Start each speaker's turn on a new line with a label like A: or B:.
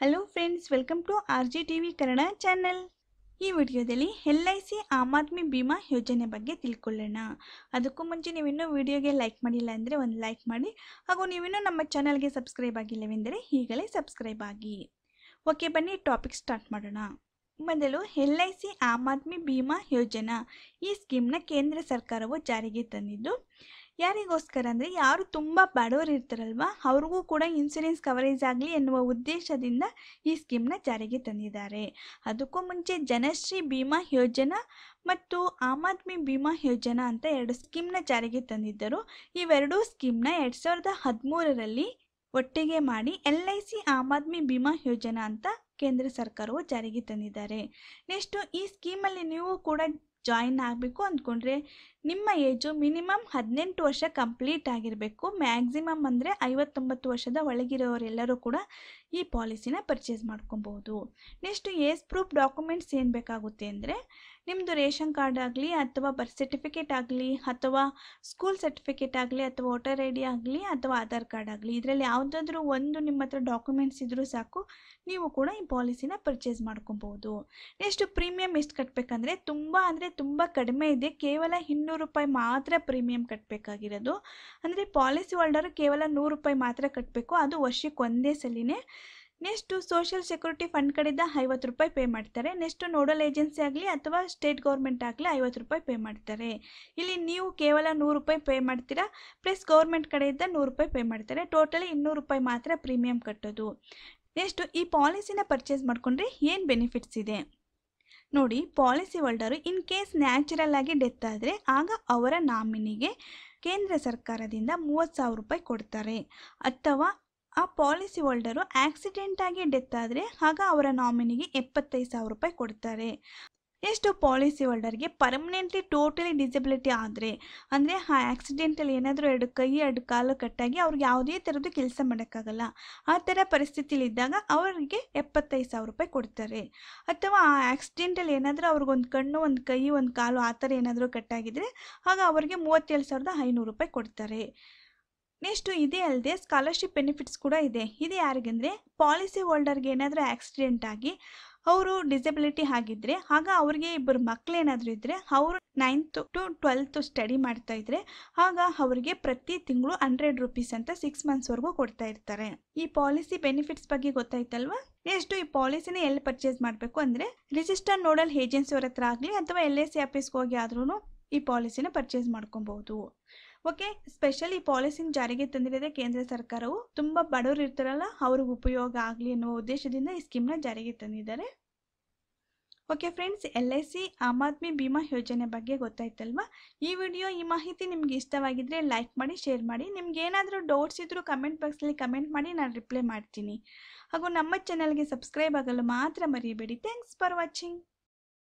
A: hello friends welcome to R G T V Kannada channel ಈ ವಿಡಿಯೋದಲ್ಲಿ L I C Aam Aadmi Bima ಯೋಜನೆ ಬಗ್ಗೆ ತಿಳ್ಕೊಳ್ಳೋಣ ಅದಕ್ಕೂ ಮುಂಚೆ ನೀವಿನ್ನೂ ವಿಡಿಯೋಗೆ ಲೈಕ್ ಮಾಡಿಲ್ಲ ಅಂದರೆ ಒಂದು ಲೈಕ್ ಮಾಡಿ ಹಾಗೂ ನೀವಿನ್ನೂ ನಮ್ಮ ಚಾನಲ್ಗೆ ಸಬ್ಸ್ಕ್ರೈಬ್ ಆಗಿಲ್ಲವೆಂದರೆ ಈಗಲೇ ಸಬ್ಸ್ಕ್ರೈಬ್ ಆಗಿ ಓಕೆ ಬನ್ನಿ ಟಾಪಿಕ್ ಸ್ಟಾರ್ಟ್ ಮಾಡೋಣ ಮೊದಲು L I C Aam Aadmi Bima Yojana ಈ ಸ್ಕೀಮ್ನ ಕೇಂದ್ರ ಸರ್ಕಾರವು ಜಾರಿಗೆ ತಂದಿದ್ದು ಯಾರಿಗೋಸ್ಕರ ಅಂದರೆ ಯಾರು ತುಂಬ ಬಡವರು ಇರ್ತಾರಲ್ವ ಅವ್ರಿಗೂ ಕೂಡ ಇನ್ಸೂರೆನ್ಸ್ ಕವರೇಜ್ ಆಗಲಿ ಎನ್ನುವ ಉದ್ದೇಶದಿಂದ ಈ ಸ್ಕೀಮ್ನ ಜಾರಿಗೆ ತಂದಿದ್ದಾರೆ ಅದಕ್ಕೂ ಮುಂಚೆ ಜನಶ್ರೀ ಭೀಮಾ ಯೋಜನಾ ಮತ್ತು ಆಮ್ ಆದ್ಮಿ ಭೀಮಾ ಯೋಜನಾ ಅಂತ ಎರಡು ಸ್ಕೀಮ್ನ ಜಾರಿಗೆ ತಂದಿದ್ದರು ಇವೆರಡೂ ಸ್ಕೀಮ್ನ ಎರಡು ಸಾವಿರದ ಹದಿಮೂರರಲ್ಲಿ ಒಟ್ಟಿಗೆ ಮಾಡಿ L I C Aam Aadmi Bima Yojana ಅಂತ ಕೇಂದ್ರ ಸರ್ಕಾರವು ಜಾರಿಗೆ ತಂದಿದ್ದಾರೆ ನೆಕ್ಸ್ಟು ಈ ಸ್ಕೀಮಲ್ಲಿ ನೀವು ಕೂಡ ಜಾಯಿನ್ ಆಗಬೇಕು ಅಂದ್ಕೊಂಡ್ರೆ ನಿಮ್ಮ ಏಜು ಮಿನಿಮಮ್ ಹದಿನೆಂಟು ವರ್ಷ ಕಂಪ್ಲೀಟ್ ಆಗಿರಬೇಕು ಮ್ಯಾಕ್ಸಿಮಮ್ ಅಂದರೆ ಐವತ್ತೊಂಬತ್ತು ವರ್ಷದ ಒಳಗಿರೋರೆಲ್ಲರೂ ಕೂಡ ಈ ಪಾಲಿಸಿನ ಪರ್ಚೇಸ್ ಮಾಡ್ಕೊಬೋದು ನೆಕ್ಸ್ಟ್ ಏಜ್ ಪ್ರೂಫ್ ಡಾಕ್ಯುಮೆಂಟ್ಸ್ ಏನು ಬೇಕಾಗುತ್ತೆ ಅಂದರೆ ನಿಮ್ಮದು ರೇಷನ್ ಕಾರ್ಡ್ ಆಗಲಿ ಅಥವಾ ಬರ್ತ್ ಸರ್ಟಿಫಿಕೇಟ್ ಆಗಲಿ ಅಥವಾ ಸ್ಕೂಲ್ ಸರ್ಟಿಫಿಕೇಟ್ ಆಗಲಿ ಅಥವಾ ವೋಟರ್ ಐ ಡಿ ಆಗಲಿ ಅಥವಾ ಆಧಾರ್ ಕಾರ್ಡ್ ಆಗಲಿ ಇದರಲ್ಲಿ ಯಾವುದಾದ್ರೂ ಒಂದು ನಿಮ್ಮ ಹತ್ರ ಡಾಕ್ಯುಮೆಂಟ್ಸ್ ಇದ್ದರೂ ಸಾಕು ನೀವು ಕೂಡ ಈ ಪಾಲಿಸಿನ ಪರ್ಚೇಸ್ ಮಾಡ್ಕೊಬೋದು ನೆಕ್ಸ್ಟ್ ಪ್ರೀಮಿಯಂ ಎಷ್ಟು ಕಟ್ಟಬೇಕಂದ್ರೆ ತುಂಬ ಅಂದರೆ ತುಂಬ ಕಡಿಮೆ ಇದೆ ಕೇವಲ ಇನ್ನು ಎಂಟುನೂರು ರೂಪಾಯಿ ಮಾತ್ರ ಪ್ರೀಮಿಯಂ ಕಟ್ಟಬೇಕಾಗಿರೋದು ಅಂದರೆ ಪಾಲಿಸಿ ಹೋಲ್ಡರ್ ಕೇವಲ ನೂರು ರೂಪಾಯಿ ಮಾತ್ರ ಕಟ್ಟಬೇಕು ಅದು ವರ್ಷಕ್ಕೆ ಒಂದೇ ಸಲಿನೇ ನೆಕ್ಸ್ಟು ಸೋಷಿಯಲ್ ಸೆಕ್ಯೂರಿಟಿ ಫಂಡ್ ಕಡೆಯಿಂದ ಐವತ್ತು ರೂಪಾಯಿ ಪೇ ಮಾಡ್ತಾರೆ ನೆಕ್ಸ್ಟು ನೋಡಲ್ ಏಜೆನ್ಸಿ ಆಗಲಿ ಅಥವಾ ಸ್ಟೇಟ್ ಗೌರ್ಮೆಂಟ್ ಆಗಲಿ ಐವತ್ತು ರೂಪಾಯಿ ಪೇ ಮಾಡ್ತಾರೆ ಇಲ್ಲಿ ನೀವು ಕೇವಲ ನೂರು ರೂಪಾಯಿ ಪೇ ಮಾಡ್ತೀರಾ ಪ್ಲಸ್ ಗೌರ್ಮೆಂಟ್ ಕಡೆಯಿಂದ ನೂರು ರೂಪಾಯಿ ಪೇ ಮಾಡ್ತಾರೆ ಟೋಟಲಿ ಇನ್ನೂರು ರೂಪಾಯಿ ಮಾತ್ರ ಪ್ರೀಮಿಯಂ ಕಟ್ಟೋದು ನೆಕ್ಸ್ಟು ಈ ಪಾಲಿಸಿನ ಪರ್ಚೇಸ್ ಮಾಡಿಕೊಂಡ್ರೆ ಏನು ಬೆನಿಫಿಟ್ಸ್ ಇದೆ ನೋಡಿ policy holder in case natural ಆಗಿ ಡೆತ್ ಆದರೆ ಆಗ ಅವರ ನಾಮಿನಿಗೆ ಕೇಂದ್ರ ಸರ್ಕಾರದಿಂದ ಮೂವತ್ತು ಸಾವಿರ ರೂಪಾಯಿ ಕೊಡ್ತಾರೆ ಅಥವಾ ಆ ಪಾಲಿಸಿ ಹೋಲ್ಡರು ಆಗಿ ಡೆತ್ ಆದರೆ ಆಗ ಅವರ ನಾಮಿನಿಗೆ ಎಪ್ಪತ್ತೈದು ಸಾವಿರ ರೂಪಾಯಿ ಕೊಡ್ತಾರೆ ಎಷ್ಟು ಪಾಲಿಸಿ ಹೋಲ್ಡರ್ಗೆ ಪರ್ಮನೆಂಟ್ಲಿ ಟೋಟಲಿ ಡಿಸಬಿಲಿಟಿ ಆದರೆ ಅಂದರೆ ಆ ಆಕ್ಸಿಡೆಂಟಲ್ಲಿ ಏನಾದರೂ ಎರಡು ಕೈ ಎರಡು ಕಾಲು ಕಟ್ಟಾಗಿ ಅವ್ರಿಗೆ ಯಾವುದೇ ಥರದ್ದು ಕೆಲಸ ಮಾಡೋಕ್ಕಾಗಲ್ಲ ಆ ಥರ ಪರಿಸ್ಥಿತಿಲಿದ್ದಾಗ ಅವರಿಗೆ ಎಪ್ಪತ್ತೈದು ಸಾವಿರ ರೂಪಾಯಿ ಕೊಡ್ತಾರೆ ಅಥವಾ ಆ ಆಕ್ಸಿಡೆಂಟಲ್ಲಿ ಏನಾದರೂ ಅವ್ರಿಗೊಂದು ಕಣ್ಣು ಒಂದು ಕೈ ಒಂದು ಕಾಲು ಆ ಥರ ಏನಾದರೂ ಕಟ್ಟಾಗಿದ್ದರೆ ಆಗ ಅವರಿಗೆ ಮೂವತ್ತೇಳು ಸಾವಿರದ ಐನೂರು ರೂಪಾಯಿ ಕೊಡ್ತಾರೆ ನೆಕ್ಸ್ಟು ಇದೇ ಅಲ್ಲದೆ ಸ್ಕಾಲರ್ಶಿಪ್ ಬೆನಿಫಿಟ್ಸ್ ಕೂಡ ಇದೆ ಇದು ಯಾರಿಗೆಂದರೆ ಪಾಲಿಸಿ ಹೋಲ್ಡರ್ಗೆ ಏನಾದರೂ ಆಕ್ಸಿಡೆಂಟ್ ಆಗಿ ಅವರು ಡಿಸೆಬಿಲಿಟಿ ಆಗಿದ್ರೆ ಆಗ ಅವ್ರಿಗೆ ಇಬ್ಬರು ಮಕ್ಕಳೇನಾದರೂ ಇದ್ದರೆ ಅವರು ನೈನ್ತ್ ಟು ಟ್ವೆಲ್ತ್ ಸ್ಟಡಿ ಮಾಡ್ತಾ ಇದ್ರೆ ಆಗ ಅವರಿಗೆ ಪ್ರತಿ ತಿಂಗಳು ಹಂಡ್ರೆಡ್ ರುಪೀಸ್ ಅಂತ ಸಿಕ್ಸ್ ಮಂತ್ಸ್ವರೆಗೂ ಕೊಡ್ತಾ ಇರ್ತಾರೆ ಈ ಪಾಲಿಸಿ ಬೆನಿಫಿಟ್ಸ್ ಬಗ್ಗೆ ಗೊತ್ತಾಯ್ತಲ್ವಾ ನೆಕ್ಸ್ಟ್ ಈ ಪಾಲಿಸಿನ ಎಲ್ಲಿ ಪರ್ಚೇಸ್ ಮಾಡಬೇಕು ಅಂದ್ರೆ ರಿಜಿಸ್ಟರ್ ನೋಡಲ್ ಏಜೆನ್ಸಿ ಅವ್ರ ಹತ್ರ ಆಗಲಿ ಅಥವಾ ಎಲ್ ಎ ಸಿ ಆಫೀಸ್ಗೆ ಹೋಗಿ ಆದ್ರೂ ಈ ಪಾಲಿಸಿನ ಪರ್ಚೇಸ್ ಮಾಡ್ಕೊಬಹುದು ಓಕೆ ಈ ಪಾಲಿಸಿನ ಜಾರಿಗೆ ತಂದಿರೋದೇ ಕೇಂದ್ರ ಸರ್ಕಾರವು ತುಂಬಾ ಬಡವರು ಇರ್ತಾರಲ್ಲ ಅವ್ರಿಗೆ ಉಪಯೋಗ ಆಗಲಿ ಎನ್ನುವ ಉದ್ದೇಶದಿಂದ ಈ ಸ್ಕೀಮ್ನ ಜಾರಿಗೆ ತಂದಿದ್ದಾರೆ okay friends L I C Aam Aadmi Bima ಯೋಜನೆ ಬಗ್ಗೆ ಗೊತ್ತಾಯ್ತಲ್ವಾ ಈ ವಿಡಿಯೋ ಈ ಮಾಹಿತಿ ನಿಮ್ಗೆ ಇಷ್ಟವಾಗಿದ್ರೆ ಲೈಕ್ ಮಾಡಿ ಶೇರ್ ಮಾಡಿ ನಿಮ್ಗೆ ಏನಾದರೂ ಡೌಟ್ಸ್ ಇದ್ದರೂ ಕಮೆಂಟ್ ಬಾಕ್ಸಲ್ಲಿ ಕಮೆಂಟ್ ಮಾಡಿ ನಾನು ರಿಪ್ಲೈ ಮಾಡ್ತೀನಿ ಹಾಗೂ ನಮ್ಮ ಚಾನಲ್ಗೆ ಸಬ್ಸ್ಕ್ರೈಬ್ ಆಗಲು ಮಾತ್ರ ಮರಿಬೇಡಿ ಥ್ಯಾಂಕ್ಸ್ ಫಾರ್ ವಾಚಿಂಗ್